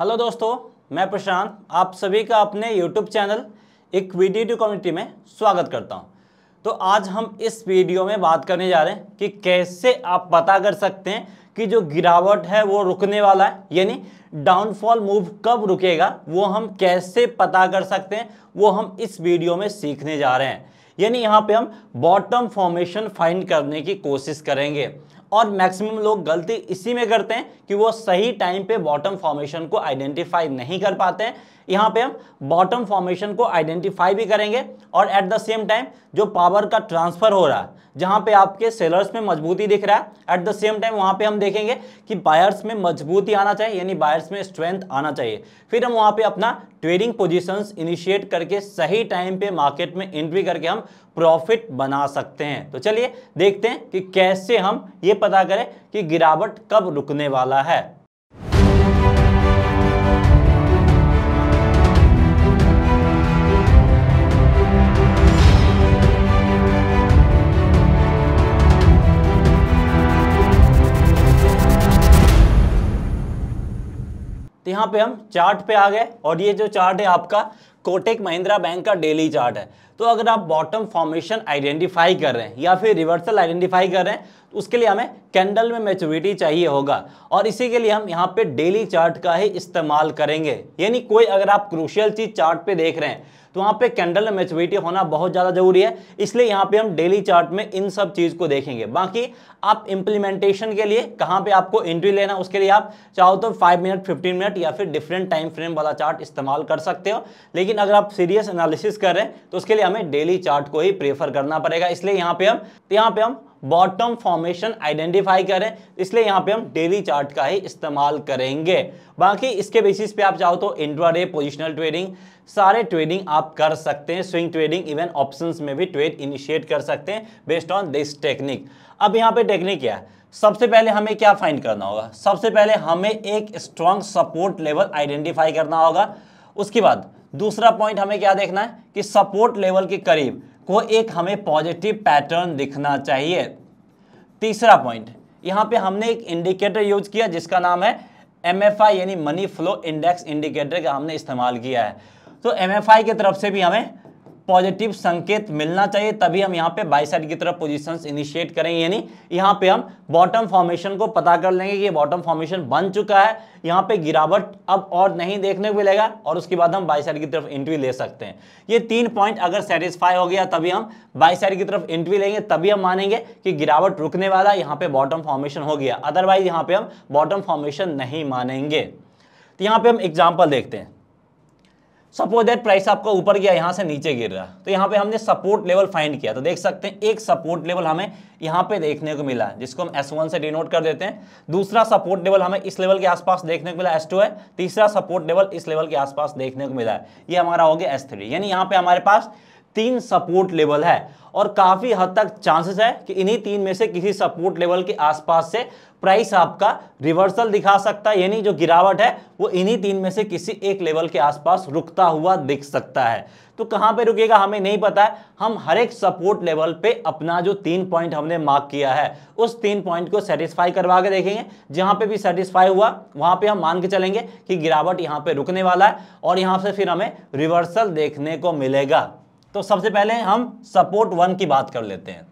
hello दोस्तों मैं प्रशांत आप सभी का अपने यूट्यूब चैनल एक वीडियो कम्युनिटी में स्वागत करता हूं तो आज हम इस वीडियो में बात करने जा रहे हैं कि कैसे आप पता कर सकते हैं कि जो गिरावट है वो रुकने वाला है यानी डाउनफॉल मूव कब रुकेगा वो हम कैसे पता कर सकते हैं वो हम इस वीडियो में सीखने जा रहे हैं यानी यहाँ पे हम बॉटम फॉर्मेशन फाइंड करने की कोशिश करेंगे और मैक्सिमम लोग गलती इसी में करते हैं कि वो सही टाइम पे बॉटम फॉर्मेशन को आइडेंटिफाई नहीं कर पाते हैं यहाँ पे हम बॉटम फॉर्मेशन को आइडेंटिफाई भी करेंगे और एट द सेम टाइम जो पावर का ट्रांसफर हो रहा है जहाँ पे आपके सेलर्स में मजबूती दिख रहा है एट द सेम टाइम वहाँ पे हम देखेंगे कि बायर्स में मजबूती आना चाहिए यानी बायर्स में स्ट्रेंथ आना चाहिए फिर हम वहाँ पे अपना ट्रेडिंग पोजीशंस इनिशिएट करके सही टाइम पे मार्केट में एंट्री करके हम प्रॉफिट बना सकते हैं तो चलिए देखते हैं कि कैसे हम ये पता करें कि गिरावट कब रुकने वाला है तो यहाँ पे हम चार्ट पे आ गए और ये जो चार्ट है आपका कोटेक महिंद्रा बैंक का डेली चार्ट है तो अगर आप बॉटम फॉर्मेशन आइडेंटिफाई कर रहे हैं या फिर रिवर्सल आइडेंटिफाई कर रहे हैं तो उसके लिए हमें कैंडल में मेच्योरिटी चाहिए होगा और इसी के लिए हम यहाँ पे डेली चार्ट का ही इस्तेमाल करेंगे यानी कोई अगर आप क्रूशियल चीज़ चार्ट पे देख रहे हैं तो वहाँ पे कैंडल में मेच्योरिटी होना बहुत ज़्यादा जरूरी है इसलिए यहाँ पे हम डेली चार्ट में इन सब चीज़ को देखेंगे बाकी आप इम्प्लीमेंटेशन के लिए कहाँ पे आपको एंट्री लेना उसके लिए आप चाहो तो फाइव मिनट फिफ्टीन मिनट या फिर डिफरेंट टाइम फ्रेम वाला चार्ट इस्तेमाल कर सकते हो लेकिन अगर आप सीरियस एनालिसिस कर रहे हैं तो उसके लिए हमें डेली चार्ट को ही प्रेफर करना पड़ेगा इसलिए यहाँ पे हम यहाँ पे हम बॉटम फॉर्मेशन आइडेंटिफाई करें इसलिए यहाँ पे हम डेली चार्ट का ही इस्तेमाल करेंगे बाकी इसके बेसिस पे आप चाहो तो इंट्राडे पोजिशनल ट्रेडिंग सारे ट्रेडिंग आप कर सकते हैं स्विंग ट्रेडिंग इवन ऑप्शंस में भी ट्रेड इनिशिएट कर सकते हैं बेस्ड ऑन दिस टेक्निक अब यहाँ पे टेक्निक क्या है सबसे पहले हमें क्या फाइंड करना होगा सबसे पहले हमें एक स्ट्रॉन्ग सपोर्ट लेवल आइडेंटिफाई करना होगा उसके बाद दूसरा पॉइंट हमें क्या देखना है कि सपोर्ट लेवल के करीब को एक हमें पॉजिटिव पैटर्न दिखना चाहिए तीसरा पॉइंट यहाँ पे हमने एक इंडिकेटर यूज किया जिसका नाम है एम यानी मनी फ्लो इंडेक्स इंडिकेटर का हमने इस्तेमाल किया है तो एम की तरफ से भी हमें पॉजिटिव संकेत मिलना चाहिए तभी हम यहाँ पे बाई साइड की तरफ पोजीशंस इनिशिएट करेंगे यानी यहाँ पे हम बॉटम फॉर्मेशन को पता कर लेंगे कि बॉटम फॉर्मेशन बन चुका है यहाँ पे गिरावट अब और नहीं देखने को मिलेगा और उसके बाद हम बाई साइड की तरफ एंट्री ले सकते हैं ये तीन पॉइंट अगर सेटिस्फाई हो गया तभी हम बाई साइड की तरफ एंट्री लेंगे तभी हम मानेंगे कि गिरावट रुकने वाला यहाँ पे बॉटम फॉर्मेशन हो गया अदरवाइज यहाँ पे हम बॉटम फॉर्मेशन नहीं मानेंगे तो यहाँ पे हम एग्जाम्पल देखते हैं सपोज दैट प्राइस आपका ऊपर गया यहाँ से नीचे गिर रहा तो यहाँ पे हमने सपोर्ट लेवल फाइंड किया तो देख सकते हैं एक सपोर्ट लेवल हमें यहाँ पे देखने को मिला जिसको हम S1 से डिनोट कर देते हैं दूसरा सपोर्ट लेवल हमें इस लेवल के आसपास देखने को मिला S2 है तीसरा सपोर्ट लेवल इस लेवल के आसपास देखने को मिला है ये हमारा हो गया एस यानी यहाँ पे हमारे पास तीन सपोर्ट लेवल है और काफ़ी हद तक चांसेस है कि इन्हीं तीन में से किसी सपोर्ट लेवल के आसपास से प्राइस आपका रिवर्सल दिखा सकता है यानी जो गिरावट है वो इन्हीं तीन में से किसी एक लेवल के आसपास रुकता हुआ दिख सकता है तो कहाँ पे रुकेगा हमें नहीं पता है हम हर एक सपोर्ट लेवल पे अपना जो तीन पॉइंट हमने मार्क किया है उस तीन पॉइंट को सेटिस्फाई करवा के देखेंगे जहाँ पे भी सेटिस्फाई हुआ वहाँ पे हम मान के चलेंगे कि गिरावट यहाँ पे रुकने वाला है और यहाँ से फिर हमें रिवर्सल देखने को मिलेगा तो सबसे पहले हम सपोर्ट वन की बात कर लेते हैं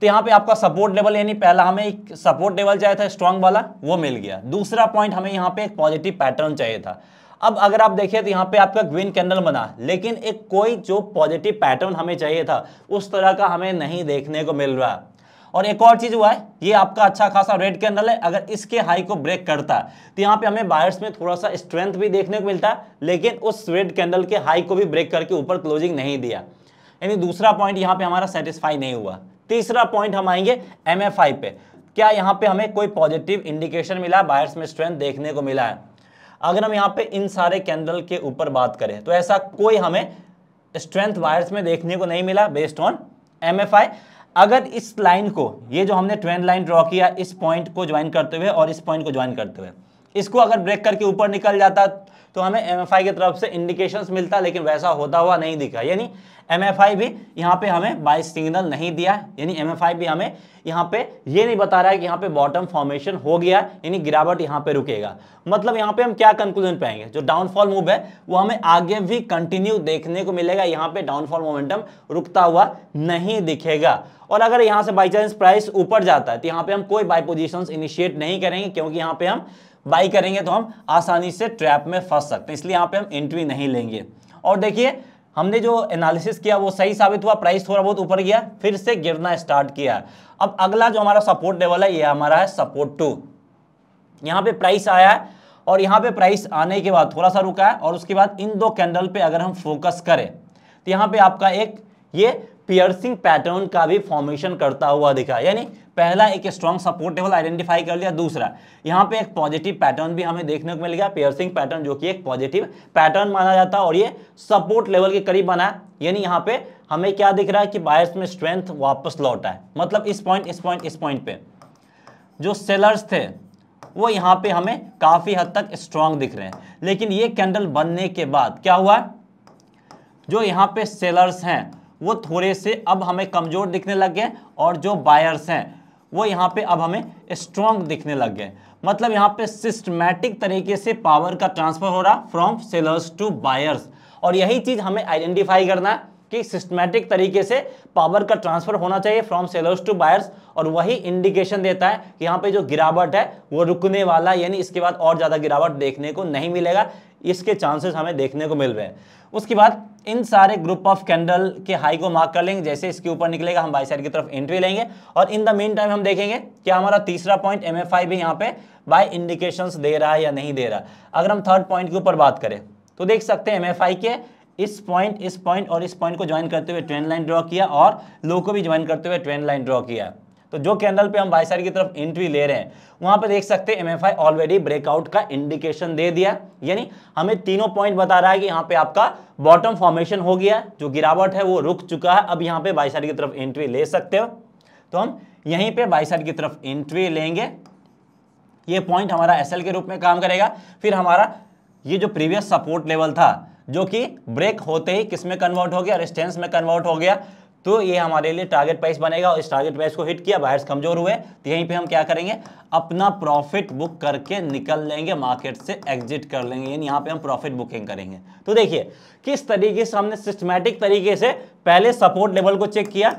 तो यहाँ पे आपका सपोर्ट लेवल यानी पहला हमें एक सपोर्ट लेवल चाहिए था स्ट्रांग वाला वो मिल गया दूसरा पॉइंट हमें यहाँ पे एक पॉजिटिव पैटर्न चाहिए था अब अगर आप देखिए तो यहाँ पे आपका ग्रीन कैंडल बना लेकिन एक कोई जो पॉजिटिव पैटर्न हमें चाहिए था उस तरह का हमें नहीं देखने को मिल रहा और एक और चीज़ हुआ है ये आपका अच्छा खासा रेड कैंडल है अगर इसके हाई को ब्रेक करता है तो यहाँ पे हमें बायर्स में थोड़ा सा स्ट्रेंथ भी देखने को मिलता है लेकिन उस रेड कैंडल के हाई को भी ब्रेक करके ऊपर क्लोजिंग नहीं दिया यानी दूसरा पॉइंट यहाँ पे हमारा सेटिस्फाई नहीं हुआ तीसरा पॉइंट हम आएंगे एम पे क्या यहाँ पे हमें कोई पॉजिटिव इंडिकेशन मिला बायर्स में स्ट्रेंथ देखने को मिला है अगर हम यहाँ पे इन सारे कैंडल के ऊपर बात करें तो ऐसा कोई हमें स्ट्रेंथ वायर्स में देखने को नहीं मिला based on M F I अगर इस लाइन को ये जो हमने ट्रेंड लाइन ड्रॉ किया इस पॉइंट को ज्वाइन करते हुए और इस पॉइंट को ज्वाइन करते हुए इसको अगर ब्रेक करके ऊपर निकल जाता तो हमें एम की तरफ से इंडिकेशंस मिलता लेकिन वैसा होता हुआ नहीं दिखा यानी एम भी यहाँ पे हमें बाई सिग्नल नहीं दिया यानी एम भी हमें यहाँ पे ये नहीं बता रहा है कि यहाँ पे बॉटम फॉर्मेशन हो गया यानी गिरावट यहाँ पे रुकेगा मतलब यहाँ पे हम क्या कंक्लूजन पाएंगे जो डाउनफॉल मूव है वो हमें आगे भी कंटिन्यू देखने को मिलेगा यहाँ पे डाउनफॉल मोमेंटम रुकता हुआ नहीं दिखेगा और अगर यहाँ से बाई चांस प्राइस ऊपर जाता है तो यहाँ पे हम कोई बाई पोजिशन इनिशिएट नहीं करेंगे क्योंकि यहाँ पे हम बाई करेंगे तो हम आसानी से ट्रैप में फंस सकते हैं इसलिए यहाँ पे हम एंट्री नहीं लेंगे और देखिए हमने जो एनालिसिस किया वो सही साबित हुआ प्राइस थोड़ा बहुत ऊपर गया फिर से गिरना स्टार्ट किया अब अगला जो हमारा सपोर्ट लेवल है ये हमारा है सपोर्ट टू यहाँ पे प्राइस आया है और यहाँ पे प्राइस आने के बाद थोड़ा सा रुका है और उसके बाद इन दो कैंडल पे अगर हम फोकस करें तो यहाँ पे आपका एक ये पियर्सिंग पैटर्न का भी फॉर्मेशन करता हुआ दिखा यानी पहला एक स्ट्रॉन्ग सपोर्ट टेबल आइडेंटिफाई कर लिया दूसरा यहाँ पे एक पॉजिटिव पैटर्न भी हमें देखने को मिल गया पेयरसिंग पैटर्न जो कि एक पॉजिटिव पैटर्न माना जाता है और ये सपोर्ट लेवल के करीब बना यानी यहाँ पे हमें क्या दिख रहा है कि बायर्स में स्ट्रेंथ वापस लौट है मतलब इस पॉइंट इस पॉइंट इस पॉइंट पे जो सेलर्स थे वो यहाँ पे हमें काफ़ी हद तक स्ट्रांग दिख रहे हैं लेकिन ये कैंडल बनने के बाद क्या हुआ जो यहाँ पे सेलर्स हैं वो थोड़े से अब हमें कमज़ोर दिखने लग गए और जो बायर्स हैं वो यहाँ पे अब हमें स्ट्रॉन्ग दिखने लग गए मतलब यहाँ पे सिस्टमैटिक तरीके से पावर का ट्रांसफर हो रहा फ्रॉम सेलर्स टू बायर्स और यही चीज़ हमें आइडेंटिफाई करना है कि सिस्टमैटिक तरीके से पावर का ट्रांसफर होना चाहिए फ्रॉम सेलर्स टू बायर्स और वही इंडिकेशन देता है कि यहाँ पे जो गिरावट है वो रुकने वाला यानी इसके बाद और ज़्यादा गिरावट देखने को नहीं मिलेगा इसके चांसेस हमें देखने को मिल रहे हैं उसके बाद इन सारे ग्रुप ऑफ कैंडल के हाई को मार्क कर लेंगे जैसे इसके ऊपर निकलेगा हम बाई साइड की तरफ एंट्री लेंगे और इन द मेन टाइम हम देखेंगे कि हमारा तीसरा पॉइंट एम भी यहाँ पे बाई इंडिकेशन दे रहा है या नहीं दे रहा अगर हम थर्ड पॉइंट के ऊपर बात करें तो देख सकते हैं एम के इस पॉइंट इस पॉइंट और इस पॉइंट को ज्वाइन करते हुए ट्रेंड लाइन ड्रॉ किया और लो को भी ज्वाइन करते हुए ट्रेंड लाइन ड्रॉ किया तो जो कैंडल पे हम बाई साइड की तरफ एंट्री ले रहे हैं वहां पर देख सकते हैं एमएफआई ऑलरेडी ब्रेकआउट का इंडिकेशन दे दिया यानी हमें तीनों पॉइंट बता रहा है कि यहाँ पे आपका बॉटम फॉर्मेशन हो गया जो गिरावट है वो रुक चुका है अब यहाँ पे बाई साइड की तरफ एंट्री ले सकते हो तो हम यहीं पर बाई साइड की तरफ एंट्री लेंगे ये पॉइंट हमारा एसएल के रूप में काम करेगा फिर हमारा ये जो प्रीवियस सपोर्ट लेवल था जो कि ब्रेक होते ही किस में कन्वर्ट हो गया रेस्टेंस में कन्वर्ट हो गया तो ये हमारे लिए टारगेट प्राइस बनेगा और इस टारगेट प्राइस को हिट किया बायर्स कमजोर हुए तो यहीं पे हम क्या करेंगे अपना प्रॉफिट बुक करके निकल लेंगे मार्केट से एग्जिट कर लेंगे यानी यहाँ पे हम प्रॉफिट बुकिंग करेंगे तो देखिए किस तरीके से हमने सिस्टमेटिक तरीके से पहले सपोर्ट लेवल को चेक किया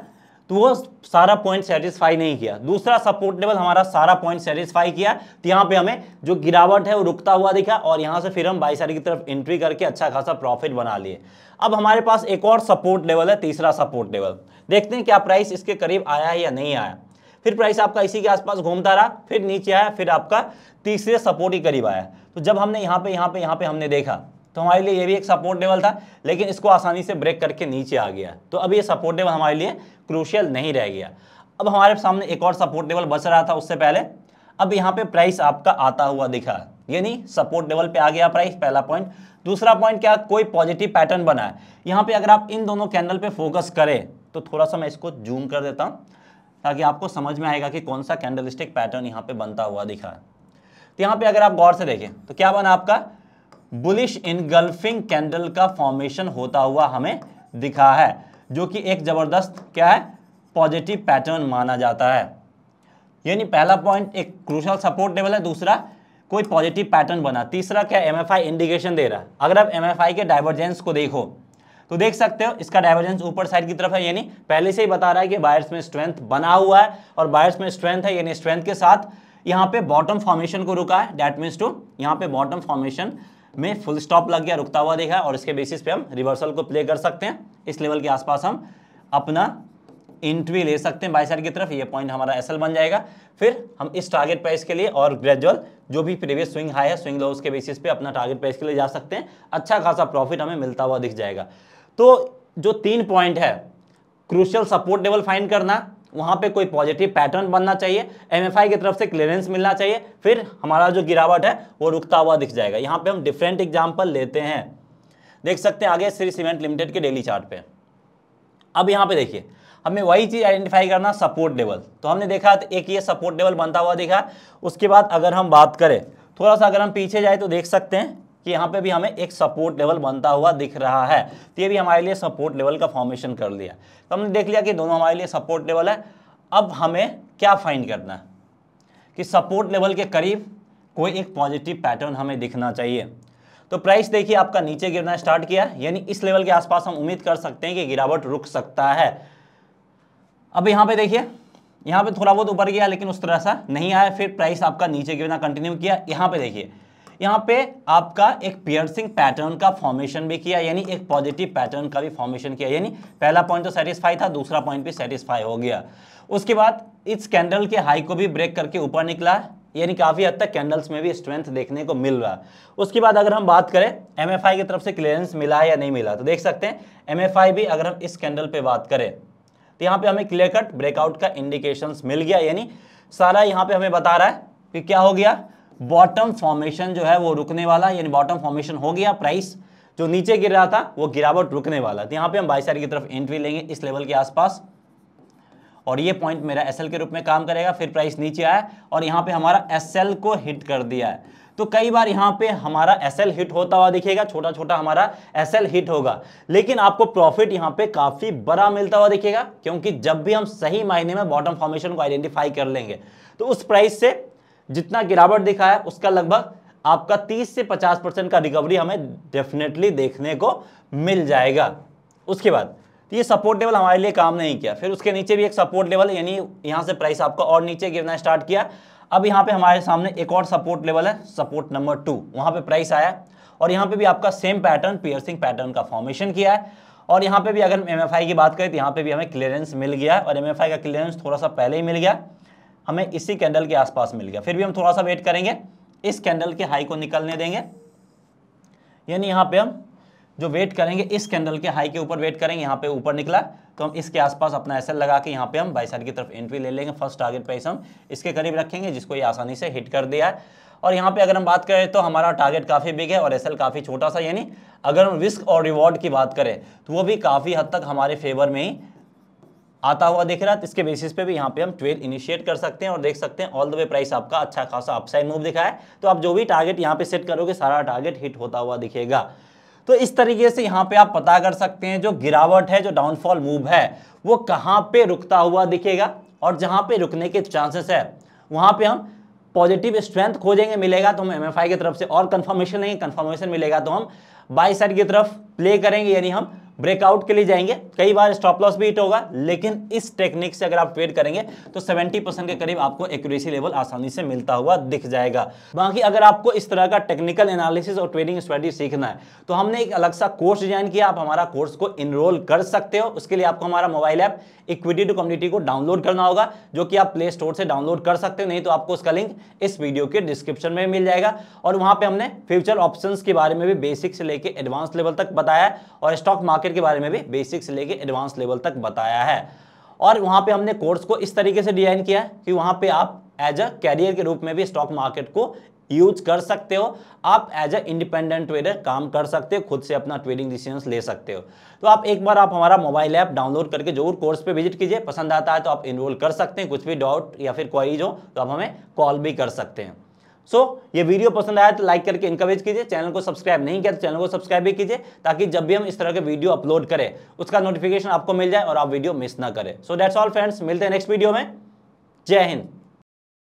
तो वो सारा पॉइंट सेटिस्फाई नहीं किया दूसरा सपोर्ट लेवल हमारा सारा पॉइंट सेटिस्फाई किया तो यहाँ पे हमें जो गिरावट है वो रुकता हुआ दिखा और यहाँ से फिर हम बाईस तारीख की तरफ एंट्री करके अच्छा खासा प्रॉफिट बना लिए अब हमारे पास एक और सपोर्ट लेवल है तीसरा सपोर्ट लेवल देखते हैं क्या प्राइस इसके करीब आया है या नहीं आया फिर प्राइस आपका इसी के आसपास घूमता रहा फिर नीचे आया फिर आपका तीसरे सपोर्ट के करीब आया तो जब हमने यहाँ पे यहाँ पे यहाँ पे हमने देखा तो हमारे लिए ये भी एक सपोर्ट लेवल था लेकिन इसको आसानी से ब्रेक करके नीचे आ गया तो अब ये सपोर्ट लेवल हमारे लिए क्रूशियल नहीं रह गया अब हमारे सामने एक और सपोर्ट लेवल बच रहा था उससे पहले अब यहाँ पे प्राइस आपका आता हुआ दिखा यानी सपोर्ट लेवल पे आ गया प्राइस पहला पॉइंट दूसरा पॉइंट क्या कोई पॉजिटिव पैटर्न बना है यहाँ पे अगर आप इन दोनों कैंडल पे फोकस करें तो थोड़ा सा मैं इसको जूम कर देता हूँ ताकि आपको समझ में आएगा कि कौन सा कैंडल पैटर्न यहाँ पे बनता हुआ दिखा है तो यहाँ पे अगर आप गौर से देखें तो क्या बना आपका बुलिश इनगल्फिंग कैंडल का फॉर्मेशन होता हुआ हमें दिखा है जो कि एक ज़बरदस्त क्या है पॉजिटिव पैटर्न माना जाता है यानी पहला पॉइंट एक क्रूशल सपोर्ट लेवल है दूसरा कोई पॉजिटिव पैटर्न बना तीसरा क्या एम इंडिकेशन दे रहा है अगर आप एम के डाइवर्जेंस को देखो तो देख सकते हो इसका डाइवर्जेंस ऊपर साइड की तरफ है यानी पहले से ही बता रहा है कि बायर्स में स्ट्रेंथ बना हुआ है और बायर्स में स्ट्रेंथ है यानी स्ट्रेंथ के साथ यहाँ पे बॉटम फॉर्मेशन को रुका है डैट मीन्स टू यहाँ पे बॉटम फॉर्मेशन में फुल स्टॉप लग गया रुकता हुआ देखा और इसके बेसिस पे हम रिवर्सल को प्ले कर सकते हैं इस लेवल के आसपास हम अपना इंट्री ले सकते हैं बाई साइड की तरफ ये पॉइंट हमारा एसएल बन जाएगा फिर हम इस टारगेट प्राइस के लिए और ग्रेजुअल जो भी प्रीवियस स्विंग हाई है स्विंग लो उसके बेसिस पे अपना टारगेट प्राइस के लिए जा सकते हैं अच्छा खासा प्रॉफिट हमें मिलता हुआ दिख जाएगा तो जो तीन पॉइंट है क्रूशियल सपोर्ट लेवल फाइंड करना वहाँ पे कोई पॉजिटिव पैटर्न बनना चाहिए एमएफआई की तरफ से क्लियरेंस मिलना चाहिए फिर हमारा जो गिरावट है वो रुकता हुआ दिख जाएगा यहाँ पे हम डिफरेंट एग्जाम्पल लेते हैं देख सकते हैं आगे श्री सीमेंट लिमिटेड के डेली चार्ट पे अब यहाँ पे देखिए हमें वही चीज़ आइडेंटिफाई करना सपोर्ट लेवल तो हमने देखा तो एक ये सपोर्ट लेवल बनता हुआ देखा उसके बाद अगर हम बात करें थोड़ा सा अगर हम पीछे जाए तो देख सकते हैं कि यहाँ पे भी हमें एक सपोर्ट लेवल बनता हुआ दिख रहा है तो ये भी हमारे लिए सपोर्ट लेवल का फॉर्मेशन कर लिया तो हमने देख लिया कि दोनों हमारे लिए सपोर्ट लेवल है अब हमें क्या फाइंड करना है कि सपोर्ट लेवल के करीब कोई एक पॉजिटिव पैटर्न हमें दिखना चाहिए तो प्राइस देखिए आपका नीचे गिरना स्टार्ट किया यानी इस लेवल के आसपास हम उम्मीद कर सकते हैं कि गिरावट रुक सकता है अब यहाँ पे देखिए यहाँ पे थोड़ा बहुत ऊपर गया लेकिन उस तरह सा नहीं आया फिर प्राइस आपका नीचे गिरना कंटिन्यू किया यहाँ पे देखिए यहाँ पे आपका एक पियर्सिंग पैटर्न का फॉर्मेशन भी किया यानी एक पॉजिटिव पैटर्न का भी फॉर्मेशन किया यानी पहला पॉइंट तो सेटिस्फाई था दूसरा पॉइंट भी सेटिस्फाई हो गया उसके बाद इस कैंडल के हाई को भी ब्रेक करके ऊपर निकला यानी काफ़ी हद तक कैंडल्स में भी स्ट्रेंथ देखने को मिल रहा उसके बाद अगर हम बात करें एम की तरफ से क्लियरेंस मिला है या नहीं मिला तो देख सकते हैं एम भी अगर हम इस कैंडल पर बात करें तो यहाँ पे हमें क्लियर कट ब्रेकआउट का इंडिकेशंस मिल गया यानी सारा यहाँ पे हमें बता रहा है कि क्या हो गया बॉटम फॉर्मेशन जो है वो रुकने वाला यानी बॉटम फॉर्मेशन हो गया प्राइस जो नीचे गिर रहा था वो गिरावट रुकने वाला था तो यहाँ पे हम बाईस की तरफ एंट्री लेंगे इस लेवल के आसपास और ये पॉइंट मेरा एसएल के रूप में काम करेगा फिर प्राइस नीचे आया और यहाँ पे हमारा एसएल को हिट कर दिया है तो कई बार यहाँ पे हमारा एसएल हिट होता हुआ दिखेगा छोटा छोटा हमारा एसएल हिट होगा लेकिन आपको प्रॉफिट यहाँ पे काफ़ी बड़ा मिलता हुआ दिखेगा क्योंकि जब भी हम सही मायने में बॉटम फॉर्मेशन को आइडेंटिफाई कर लेंगे तो उस प्राइस से जितना गिरावट दिखा है उसका लगभग आपका 30 से 50 परसेंट का रिकवरी हमें डेफिनेटली देखने को मिल जाएगा उसके बाद तो ये सपोर्ट लेवल हमारे लिए काम नहीं किया फिर उसके नीचे भी एक सपोर्ट लेवल यानी यहाँ से प्राइस आपका और नीचे गिरना स्टार्ट किया अब यहाँ पे हमारे सामने एक और सपोर्ट लेवल है सपोर्ट नंबर टू वहाँ पे प्राइस आया और यहाँ पे भी आपका सेम पैटर्न पियर्सिंग पैटर्न का फॉर्मेशन किया है और यहाँ पे भी अगर एम की बात करें तो यहाँ पे भी हमें क्लियरेंस मिल गया और एम का क्लियरेंस थोड़ा सा पहले ही मिल गया हमें इसी कैंडल के आसपास मिल गया फिर भी हम थोड़ा सा वेट करेंगे इस कैंडल के हाई को निकलने देंगे यानी यहाँ पे हम जो वेट करेंगे इस कैंडल के हाई के ऊपर वेट करेंगे यहाँ पे ऊपर निकला तो हम इसके आसपास अपना एसएल लगा के यहाँ पे हम बाई साइड की तरफ एंट्री ले लेंगे फर्स्ट टारगेट प्राइस हम इसके करीब रखेंगे जिसको ये आसानी से हिट कर दिया है और यहाँ पे अगर हम बात करें तो हमारा टारगेट काफ़ी बिग है और एसएल काफ़ी छोटा सा यानी अगर हम रिस्क और रिवॉर्ड की बात करें तो वो भी काफ़ी हद तक हमारे फेवर में ही आता हुआ दिख रहा है तो इसके बेसिस पे भी यहाँ पे हम ट्वेल्व इनिशिएट कर सकते हैं और देख सकते हैं ऑल द वे प्राइस आपका अच्छा खासा अपसाइड मूव दिखा है तो आप जो भी टारगेट यहाँ पे सेट करोगे सारा टारगेट हिट होता हुआ दिखेगा तो इस तरीके से यहाँ पे आप पता कर सकते हैं जो गिरावट है जो डाउनफॉल मूव है वो कहाँ पे रुकता हुआ दिखेगा और जहाँ पे रुकने के चांसेस है वहाँ पे हम पॉजिटिव स्ट्रेंथ खोजेंगे मिलेगा तो हम एम की तरफ से और कन्फर्मेशन लेंगे कन्फर्मेशन मिलेगा तो हम बाई साइड की तरफ प्ले करेंगे यानी हम ब्रेकआउट के लिए जाएंगे कई बार स्टॉप लॉस भी हिट होगा लेकिन इस टेक्निक से अगर आप ट्रेड करेंगे तो 70 परसेंट के करीब आपको एक्यूरेसी लेवल आसानी से मिलता हुआ दिख जाएगा बाकी अगर आपको इस तरह का टेक्निकल एनालिसिस और ट्रेडिंग स्ट्रेटी सीखना है तो हमने एक अलग सा कोर्स डिजाइन किया आप हमारा कोर्स को इनरोल कर सकते हो उसके लिए आपको हमारा mobile app equity to community को डाउनलोड करना होगा जो कि आप प्ले स्टोर से डाउनलोड कर सकते हो नहीं तो आपको उसका लिंक इस वीडियो के डिस्क्रिप्शन में मिल जाएगा और वहां पर हमने फ्यूचर ऑप्शन के बारे में भी बेसिक से लेकर एडवांस लेवल तक बताया और स्टॉक मार्केट मार्केट के बारे में भी बेसिक से लेके एडवांस लेवल तक बताया है और वहाँ पे हमने कोर्स को इस तरीके से डिजाइन किया है कि वहाँ पे आप एज अ कैरियर के रूप में भी स्टॉक मार्केट को यूज कर सकते हो आप एज अ इंडिपेंडेंट ट्रेडर काम कर सकते हो खुद से अपना ट्रेडिंग डिसीजन ले सकते हो तो आप एक बार आप हमारा मोबाइल ऐप डाउनलोड करके जरूर कोर्स पे विजिट कीजिए पसंद आता है तो आप इनरोल कर सकते हैं कुछ भी डाउट या फिर क्वारीज हो तो आप हमें कॉल भी कर सकते हैं सो so, ये वीडियो पसंद आया तो लाइक करके इंकरेज कीजिए चैनल को सब्सक्राइब नहीं किया तो चैनल को सब्सक्राइब भी कीजिए ताकि जब भी हम इस तरह के वीडियो अपलोड करें उसका नोटिफिकेशन आपको मिल जाए और आप वीडियो मिस ना करें सो दैट्स ऑल फ्रेंड्स मिलते हैं नेक्स्ट वीडियो में जय हिंद